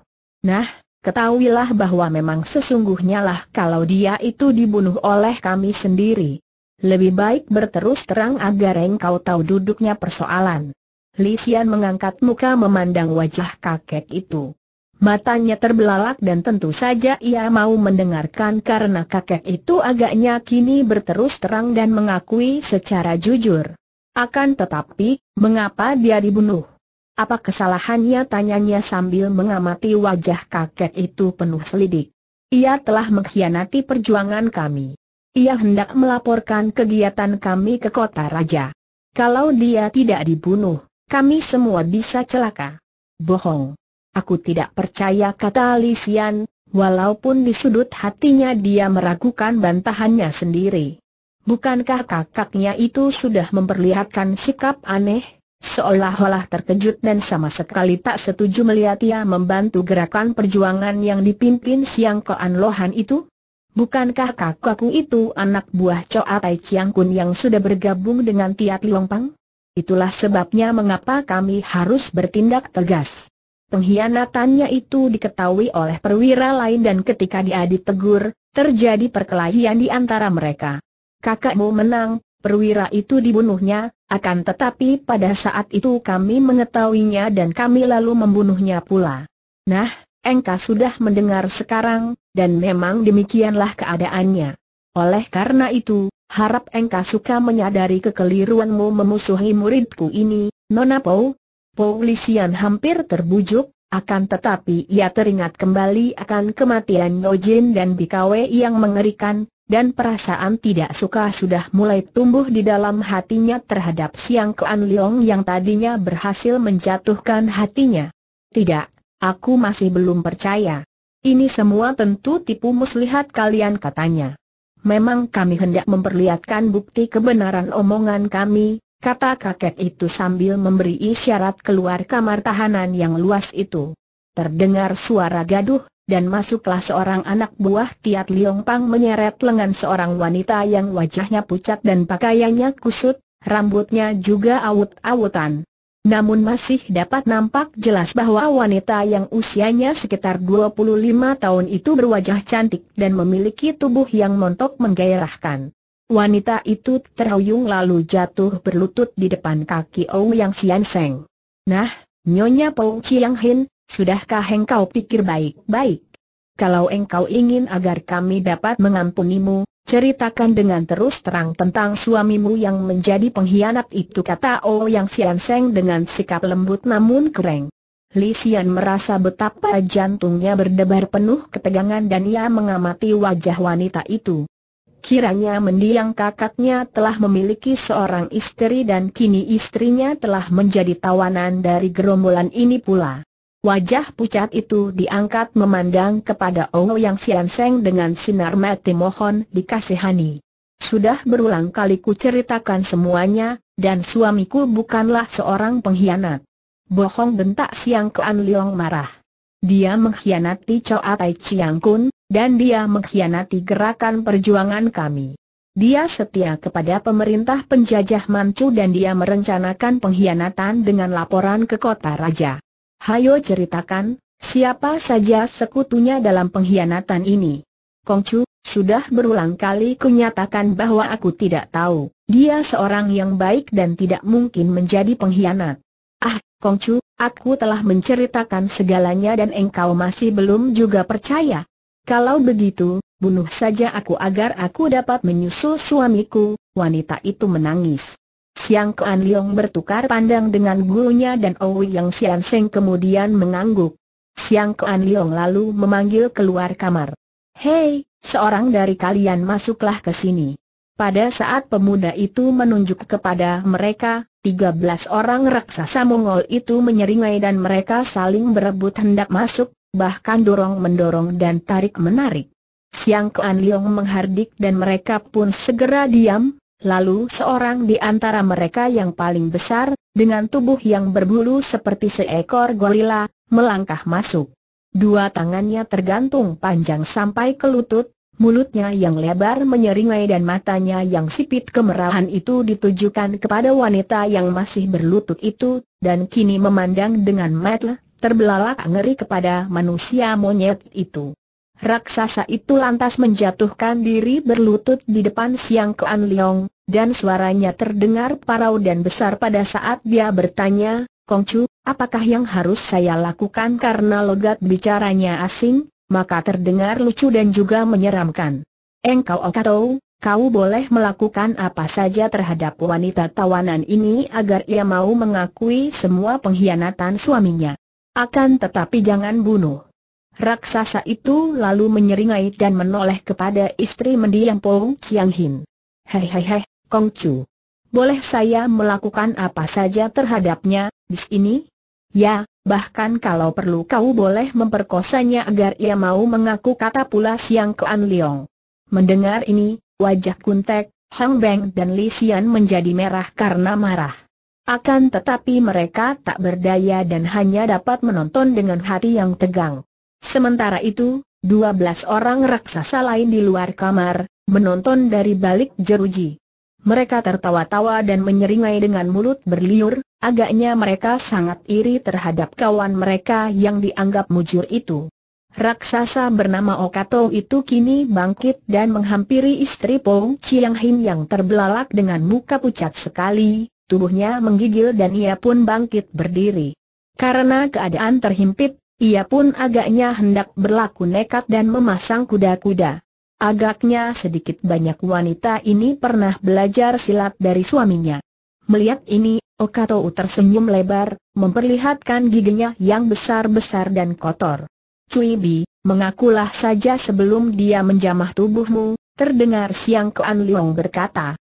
Nah, ketahuilah bahwa memang sesungguhnya lah kalau dia itu dibunuh oleh kami sendiri. Lebih baik berterus terang agar engkau tahu duduknya persoalan. Lisian mengangkat muka memandang wajah kakek itu. Matanya terbelalak dan tentu saja ia mau mendengarkan karena kakek itu agaknya kini berterus terang dan mengakui secara jujur. Akan tetapi, mengapa dia dibunuh? Apa kesalahannya tanyanya sambil mengamati wajah kakek itu penuh selidik. Ia telah mengkhianati perjuangan kami. Ia hendak melaporkan kegiatan kami ke kota raja. Kalau dia tidak dibunuh, kami semua bisa celaka. Bohong. Aku tidak percaya kata Lisian, walaupun di sudut hatinya dia meragukan bantahannya sendiri. Bukankah kakaknya itu sudah memperlihatkan sikap aneh? Seolah-olah terkejut dan sama sekali tak setuju melihat ia membantu gerakan perjuangan yang dipimpin Siang Koan Lohan itu? Bukankah kakakku itu anak buah Choa Tai Chiang Kun yang sudah bergabung dengan Tiat Pang? Itulah sebabnya mengapa kami harus bertindak tegas. Pengkhianatannya itu diketahui oleh perwira lain dan ketika dia ditegur, terjadi perkelahian di antara mereka kakakmu menang, perwira itu dibunuhnya, akan tetapi pada saat itu kami mengetahuinya dan kami lalu membunuhnya pula. Nah, engkau sudah mendengar sekarang, dan memang demikianlah keadaannya. Oleh karena itu, harap engkau suka menyadari kekeliruanmu memusuhi muridku ini, Nona Pau Polisian hampir terbujuk, akan tetapi ia teringat kembali akan kematian Nojin dan Bikawe yang mengerikan, dan perasaan tidak suka sudah mulai tumbuh di dalam hatinya terhadap Siang Kuan Liong yang tadinya berhasil menjatuhkan hatinya. Tidak, aku masih belum percaya. Ini semua tentu tipu muslihat kalian katanya. Memang kami hendak memperlihatkan bukti kebenaran omongan kami, kata kakek itu sambil memberi isyarat keluar kamar tahanan yang luas itu. Terdengar suara gaduh, dan masuklah seorang anak buah Tiat Liong Pang menyeret lengan seorang wanita yang wajahnya pucat dan pakaiannya kusut, rambutnya juga awut-awutan. Namun masih dapat nampak jelas bahwa wanita yang usianya sekitar 25 tahun itu berwajah cantik dan memiliki tubuh yang montok menggairahkan. Wanita itu terhuyung lalu jatuh berlutut di depan kaki Ou Yang Sian Seng. Nah, Nyonya Pou Chiang Hin, Sudahkah engkau pikir baik-baik? Kalau engkau ingin agar kami dapat mengampunimu, ceritakan dengan terus terang tentang suamimu yang menjadi pengkhianat itu kata Oh Yang Sian Seng dengan sikap lembut namun kering. Li Xian merasa betapa jantungnya berdebar penuh ketegangan dan ia mengamati wajah wanita itu. Kiranya mendiang kakaknya telah memiliki seorang istri dan kini istrinya telah menjadi tawanan dari gerombolan ini pula. Wajah pucat itu diangkat memandang kepada yang Sian Seng dengan sinar mati mohon dikasihani. Sudah berulang kali ku ceritakan semuanya, dan suamiku bukanlah seorang pengkhianat. Bohong bentak Siang Kean Liang marah. Dia mengkhianati Choa Tai Chiang Kun, dan dia mengkhianati gerakan perjuangan kami. Dia setia kepada pemerintah penjajah Manchu dan dia merencanakan pengkhianatan dengan laporan ke kota raja. Hayo ceritakan, siapa saja sekutunya dalam pengkhianatan ini? Kongcu, sudah berulang kali kunyatakan bahwa aku tidak tahu. Dia seorang yang baik dan tidak mungkin menjadi pengkhianat. Ah, Kongcu, aku telah menceritakan segalanya dan engkau masih belum juga percaya. Kalau begitu, bunuh saja aku agar aku dapat menyusul suamiku, wanita itu menangis. Siang Kuan Liong bertukar pandang dengan gurunya dan Owi Yang Sian Seng kemudian mengangguk. Siang Kuan Liong lalu memanggil keluar kamar. Hei, seorang dari kalian masuklah ke sini. Pada saat pemuda itu menunjuk kepada mereka, 13 orang raksasa Mongol itu menyeringai dan mereka saling berebut hendak masuk, bahkan dorong-mendorong dan tarik-menarik. Siang Kuan Liong menghardik dan mereka pun segera diam, Lalu seorang di antara mereka yang paling besar, dengan tubuh yang berbulu seperti seekor gorila, melangkah masuk. Dua tangannya tergantung panjang sampai ke lutut, mulutnya yang lebar menyeringai dan matanya yang sipit kemerahan itu ditujukan kepada wanita yang masih berlutut itu, dan kini memandang dengan mata terbelalak ngeri kepada manusia monyet itu. Raksasa itu lantas menjatuhkan diri berlutut di depan Siang Kuan Leong, dan suaranya terdengar parau dan besar pada saat dia bertanya, Kong Chu, apakah yang harus saya lakukan karena logat bicaranya asing, maka terdengar lucu dan juga menyeramkan. Engkau Okato, kau boleh melakukan apa saja terhadap wanita tawanan ini agar ia mau mengakui semua pengkhianatan suaminya. Akan tetapi jangan bunuh. Raksasa itu lalu menyeringai dan menoleh kepada istri mendiang Po Chiang Hin. Hei hei hei, Kong Chu. Boleh saya melakukan apa saja terhadapnya, di sini? Ya, bahkan kalau perlu kau boleh memperkosanya agar ia mau mengaku kata pula Siang An Leong. Mendengar ini, wajah Kuntek, Hang Beng dan Li Xian menjadi merah karena marah. Akan tetapi mereka tak berdaya dan hanya dapat menonton dengan hati yang tegang. Sementara itu, 12 orang raksasa lain di luar kamar, menonton dari balik jeruji. Mereka tertawa-tawa dan menyeringai dengan mulut berliur, agaknya mereka sangat iri terhadap kawan mereka yang dianggap mujur itu. Raksasa bernama Okato itu kini bangkit dan menghampiri istri Pong Chiang Hin yang terbelalak dengan muka pucat sekali, tubuhnya menggigil dan ia pun bangkit berdiri. Karena keadaan terhimpit, ia pun agaknya hendak berlaku nekat dan memasang kuda-kuda. Agaknya sedikit banyak wanita ini pernah belajar silat dari suaminya. Melihat ini, Okato tersenyum lebar, memperlihatkan giginya yang besar-besar dan kotor. Cui Bi, mengakulah saja sebelum dia menjamah tubuhmu, terdengar Siang Kean Leong berkata.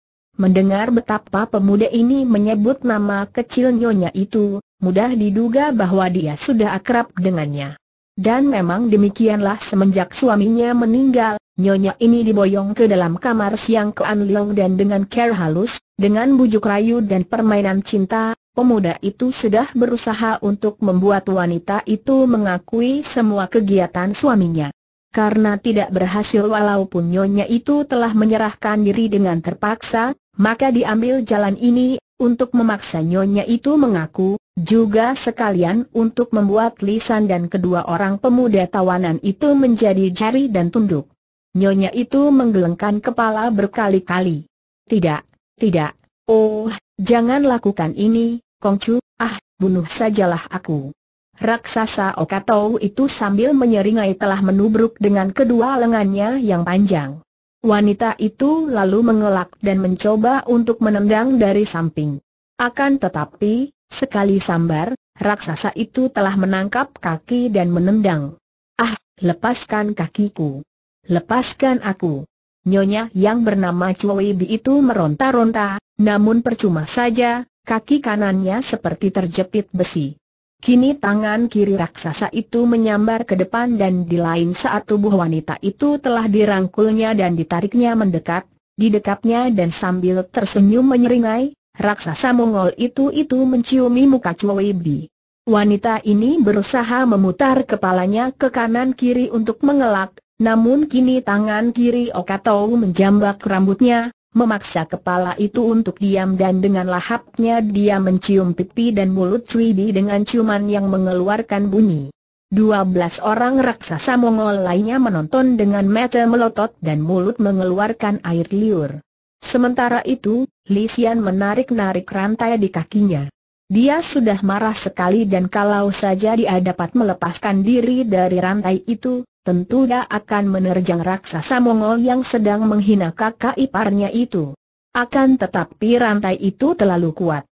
Mendengar betapa pemuda ini menyebut nama kecil nyonya itu, mudah diduga bahwa dia sudah akrab dengannya. Dan memang demikianlah semenjak suaminya meninggal, nyonya ini diboyong ke dalam kamar siang ke Anlong dan dengan care halus, dengan bujuk rayu dan permainan cinta, pemuda itu sudah berusaha untuk membuat wanita itu mengakui semua kegiatan suaminya. Karena tidak berhasil walaupun nyonya itu telah menyerahkan diri dengan terpaksa, maka diambil jalan ini, untuk memaksa nyonya itu mengaku, juga sekalian untuk membuat lisan dan kedua orang pemuda tawanan itu menjadi jari dan tunduk. Nyonya itu menggelengkan kepala berkali-kali. Tidak, tidak, oh, jangan lakukan ini, Kongcu, ah, bunuh sajalah aku. Raksasa Okatou itu sambil menyeringai telah menubruk dengan kedua lengannya yang panjang. Wanita itu lalu mengelak dan mencoba untuk menendang dari samping. Akan tetapi, sekali sambar, raksasa itu telah menangkap kaki dan menendang. Ah, lepaskan kakiku. Lepaskan aku. Nyonya yang bernama Bi itu meronta-ronta, namun percuma saja, kaki kanannya seperti terjepit besi. Kini tangan kiri raksasa itu menyambar ke depan dan di lain saat tubuh wanita itu telah dirangkulnya dan ditariknya mendekat, didekapnya dan sambil tersenyum menyeringai, raksasa Mongol itu-itu menciumi muka Choi Bi. Wanita ini berusaha memutar kepalanya ke kanan kiri untuk mengelak, namun kini tangan kiri Okatou menjambak rambutnya, memaksa kepala itu untuk diam dan dengan lahapnya dia mencium pipi dan mulut Cui Bi dengan ciuman yang mengeluarkan bunyi. Dua belas orang raksasa Mongol lainnya menonton dengan mata melotot dan mulut mengeluarkan air liur. Sementara itu, Xian menarik-narik rantai di kakinya. Dia sudah marah sekali dan kalau saja dia dapat melepaskan diri dari rantai itu, tentu dia akan menerjang raksasa Mongol yang sedang menghina kakak iparnya itu. Akan tetapi rantai itu terlalu kuat.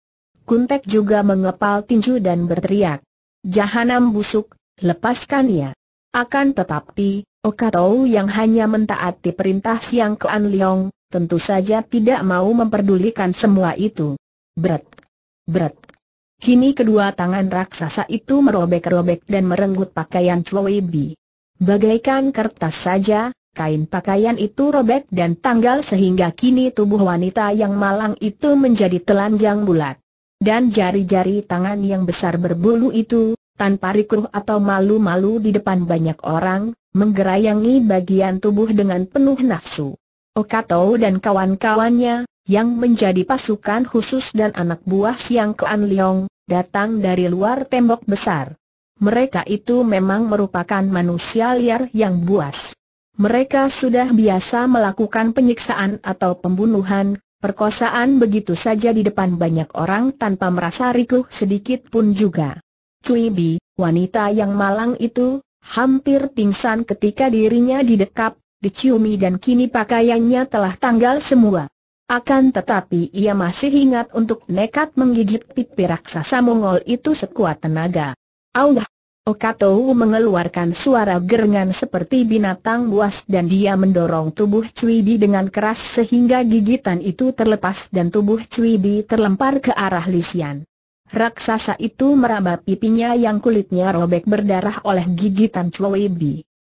Kuntek juga mengepal tinju dan berteriak. Jahanam busuk, lepaskan ia. Akan tetapi, Okatou yang hanya mentaati perintah Siang Kean Leong, tentu saja tidak mau memperdulikan semua itu. Berat, berat. Kini kedua tangan raksasa itu merobek-robek dan merenggut pakaian Chloe Bi. Bagaikan kertas saja, kain pakaian itu robek dan tanggal sehingga kini tubuh wanita yang malang itu menjadi telanjang bulat. Dan jari-jari tangan yang besar berbulu itu, tanpa rikuh atau malu-malu di depan banyak orang, menggerayangi bagian tubuh dengan penuh nafsu. Okato dan kawan-kawannya, yang menjadi pasukan khusus dan anak buah Siang Kuan Leong, datang dari luar tembok besar. Mereka itu memang merupakan manusia liar yang buas. Mereka sudah biasa melakukan penyiksaan atau pembunuhan, perkosaan begitu saja di depan banyak orang tanpa merasa rikuh sedikit pun juga. Cui Bi, wanita yang malang itu, hampir pingsan ketika dirinya didekap, diciumi dan kini pakaiannya telah tanggal semua. Akan tetapi ia masih ingat untuk nekat menggigit pipi raksasa Mongol itu sekuat tenaga. Allah. Okato mengeluarkan suara gerengan seperti binatang buas dan dia mendorong tubuh Cui Bi dengan keras sehingga gigitan itu terlepas dan tubuh Cui Bi terlempar ke arah Lisian. Raksasa itu meraba pipinya yang kulitnya robek berdarah oleh gigitan Cui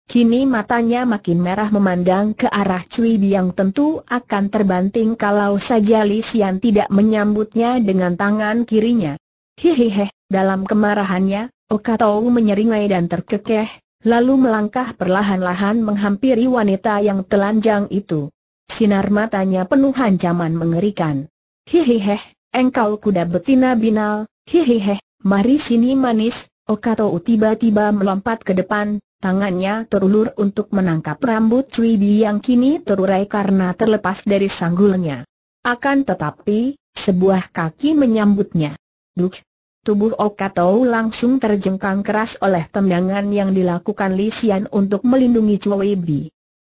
Kini matanya makin merah memandang ke arah Cui yang tentu akan terbanting kalau saja Lisian tidak menyambutnya dengan tangan kirinya. Hihihi, dalam kemarahannya, Okatou menyeringai dan terkekeh, lalu melangkah perlahan-lahan menghampiri wanita yang telanjang itu. Sinar matanya penuh ancaman mengerikan. Hihihe, engkau kuda betina binal, hihihe, mari sini manis, Okatou tiba-tiba melompat ke depan, tangannya terulur untuk menangkap rambut Cui yang kini terurai karena terlepas dari sanggulnya. Akan tetapi, sebuah kaki menyambutnya. Duh, Tubuh Okato langsung terjengkang keras oleh tendangan yang dilakukan Li Xian untuk melindungi Cui Bi.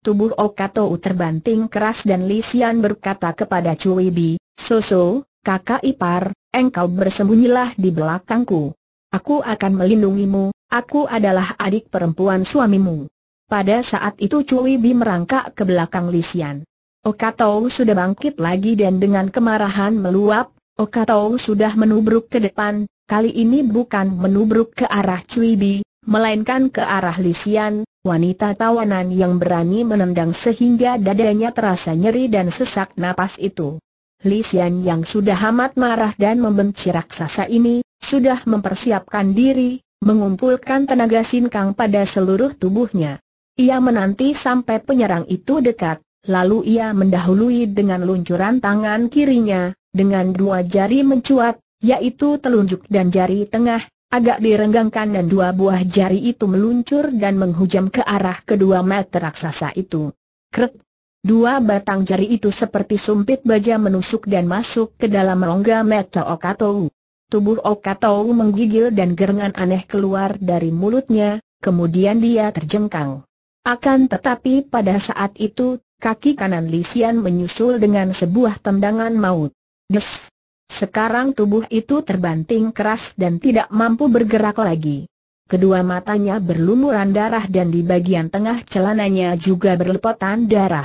Tubuh Okato terbanting keras dan Li Xian berkata kepada Cui Bi, Soso, kakak ipar, engkau bersembunyilah di belakangku. Aku akan melindungimu, aku adalah adik perempuan suamimu. Pada saat itu Cui Bi merangkak ke belakang Xian. Okatou sudah bangkit lagi dan dengan kemarahan meluap, Okatou sudah menubruk ke depan, Kali ini bukan menubruk ke arah Cui Bi, melainkan ke arah Lisian, wanita tawanan yang berani menendang sehingga dadanya terasa nyeri dan sesak napas itu. Lisian yang sudah amat marah dan membenci raksasa ini, sudah mempersiapkan diri, mengumpulkan tenaga sinkang pada seluruh tubuhnya. Ia menanti sampai penyerang itu dekat, lalu ia mendahului dengan luncuran tangan kirinya, dengan dua jari mencuat, yaitu telunjuk dan jari tengah, agak direnggangkan dan dua buah jari itu meluncur dan menghujam ke arah kedua mata raksasa itu. Krek! Dua batang jari itu seperti sumpit baja menusuk dan masuk ke dalam rongga mata Okatou. Tubuh Okatou menggigil dan gerengan aneh keluar dari mulutnya, kemudian dia terjengkang. Akan tetapi pada saat itu, kaki kanan Lisian menyusul dengan sebuah tendangan maut. Des! Sekarang tubuh itu terbanting keras dan tidak mampu bergerak lagi. Kedua matanya berlumuran darah dan di bagian tengah celananya juga berlepotan darah.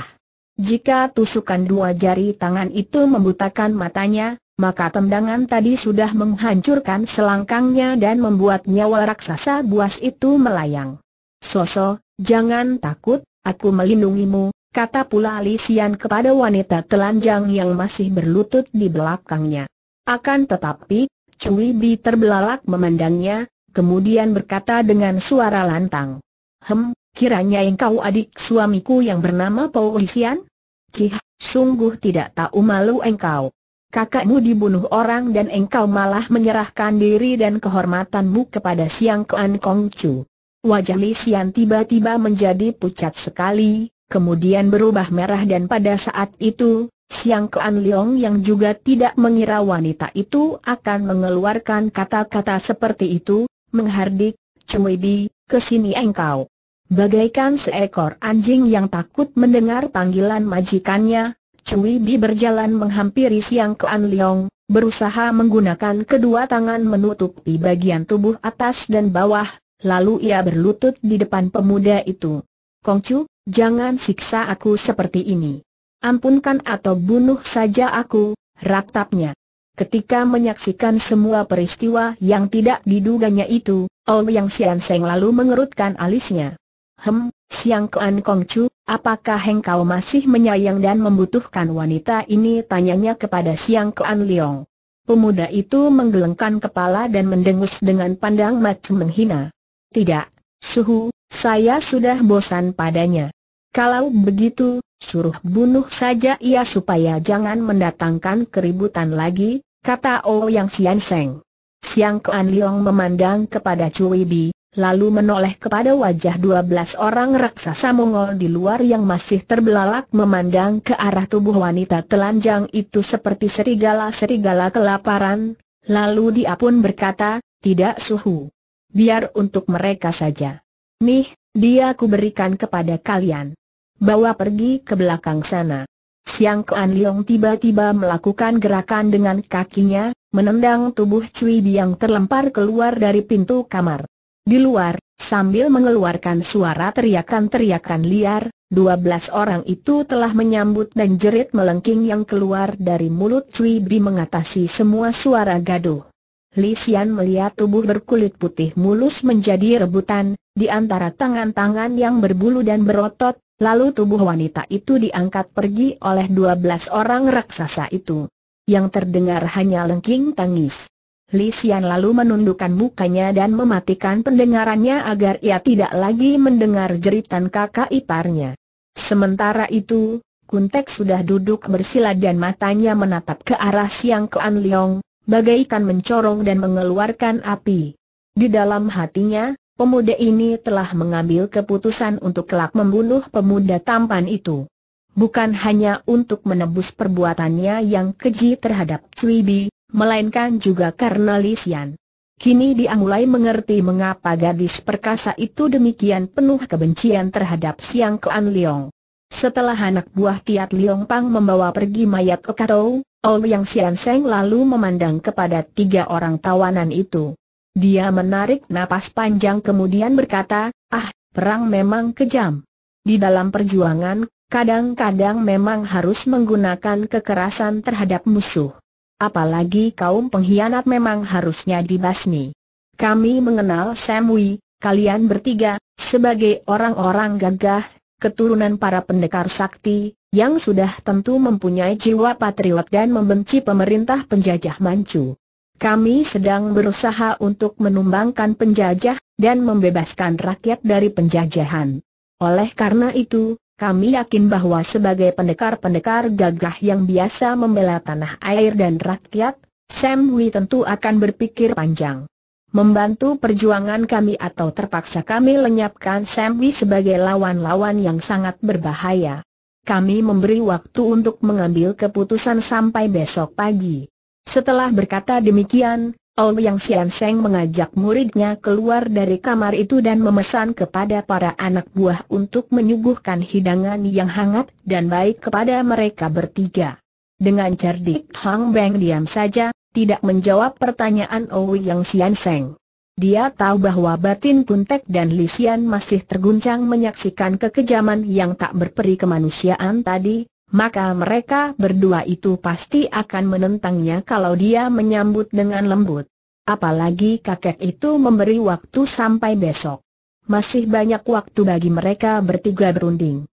Jika tusukan dua jari tangan itu membutakan matanya, maka tendangan tadi sudah menghancurkan selangkangnya dan membuat nyawa raksasa buas itu melayang. Soso, jangan takut, aku melindungimu, kata pula Alisian kepada wanita telanjang yang masih berlutut di belakangnya. Akan tetapi, Cui Bi terbelalak memandangnya, kemudian berkata dengan suara lantang. Hem, kiranya engkau adik suamiku yang bernama Paulisian? Cih, sungguh tidak tahu malu engkau. Kakakmu dibunuh orang dan engkau malah menyerahkan diri dan kehormatanmu kepada Siang Kuan Kongcu. Wajah Li Xian tiba-tiba menjadi pucat sekali, kemudian berubah merah dan pada saat itu, Siang Kean Leong yang juga tidak mengira wanita itu akan mengeluarkan kata-kata seperti itu, menghardik, Cui Bi, kesini engkau. Bagaikan seekor anjing yang takut mendengar panggilan majikannya, Cui Bi berjalan menghampiri Siang Kean Leong, berusaha menggunakan kedua tangan menutupi bagian tubuh atas dan bawah, lalu ia berlutut di depan pemuda itu. Kongcu, jangan siksa aku seperti ini. Ampunkan atau bunuh saja aku, ratapnya. Ketika menyaksikan semua peristiwa yang tidak diduganya itu, Ol Yang Sian Seng lalu mengerutkan alisnya. Hem, Siang Kuan Kong Chu, apakah engkau masih menyayang dan membutuhkan wanita ini? Tanyanya kepada Siang Kuan Leong. Pemuda itu menggelengkan kepala dan mendengus dengan pandang mata menghina. Tidak, Suhu, saya sudah bosan padanya. Kalau begitu, suruh bunuh saja ia supaya jangan mendatangkan keributan lagi, kata oh yang Sian Seng. Siang Kean Liong memandang kepada Cui Bi, lalu menoleh kepada wajah dua belas orang raksasa Mongol di luar yang masih terbelalak memandang ke arah tubuh wanita telanjang itu seperti serigala-serigala kelaparan, lalu dia pun berkata, tidak suhu. Biar untuk mereka saja. Nih, dia kuberikan kepada kalian bawa pergi ke belakang sana. Siang Kuan Liong tiba-tiba melakukan gerakan dengan kakinya, menendang tubuh Cui yang terlempar keluar dari pintu kamar. Di luar, sambil mengeluarkan suara teriakan-teriakan liar, dua belas orang itu telah menyambut dan jerit melengking yang keluar dari mulut Cui Bi mengatasi semua suara gaduh. Li Xian melihat tubuh berkulit putih mulus menjadi rebutan, di antara tangan-tangan yang berbulu dan berotot, Lalu tubuh wanita itu diangkat pergi oleh 12 orang raksasa itu. Yang terdengar hanya lengking tangis. Li Xian lalu menundukkan mukanya dan mematikan pendengarannya agar ia tidak lagi mendengar jeritan kakak iparnya. Sementara itu, Kuntek sudah duduk bersila dan matanya menatap ke arah Siang Kean Liong, bagaikan mencorong dan mengeluarkan api. Di dalam hatinya, pemuda ini telah mengambil keputusan untuk kelak membunuh pemuda tampan itu. Bukan hanya untuk menebus perbuatannya yang keji terhadap Cui Bi, melainkan juga karena Lisian. Kini dia mulai mengerti mengapa gadis perkasa itu demikian penuh kebencian terhadap Siang Kean Liong. Setelah anak buah Tiat Liong Pang membawa pergi mayat Okatou, Ouyang Yang Sian Seng lalu memandang kepada tiga orang tawanan itu. Dia menarik napas panjang kemudian berkata, ah, perang memang kejam. Di dalam perjuangan, kadang-kadang memang harus menggunakan kekerasan terhadap musuh. Apalagi kaum pengkhianat memang harusnya dibasmi. Kami mengenal Samui, kalian bertiga, sebagai orang-orang gagah, keturunan para pendekar sakti, yang sudah tentu mempunyai jiwa patriot dan membenci pemerintah penjajah Manchu. Kami sedang berusaha untuk menumbangkan penjajah dan membebaskan rakyat dari penjajahan. Oleh karena itu, kami yakin bahwa sebagai pendekar-pendekar gagah yang biasa membela tanah air dan rakyat, Sam tentu akan berpikir panjang. Membantu perjuangan kami atau terpaksa kami lenyapkan Sam sebagai lawan-lawan yang sangat berbahaya. Kami memberi waktu untuk mengambil keputusan sampai besok pagi. Setelah berkata demikian, Ol Yang Sian Seng mengajak muridnya keluar dari kamar itu dan memesan kepada para anak buah untuk menyuguhkan hidangan yang hangat dan baik kepada mereka bertiga. Dengan cerdik Hang Beng diam saja, tidak menjawab pertanyaan Ol Yang Sian Seng. Dia tahu bahwa batin Puntek dan Lisian masih terguncang menyaksikan kekejaman yang tak berperi kemanusiaan tadi, maka mereka berdua itu pasti akan menentangnya kalau dia menyambut dengan lembut. Apalagi kakek itu memberi waktu sampai besok. Masih banyak waktu bagi mereka bertiga berunding.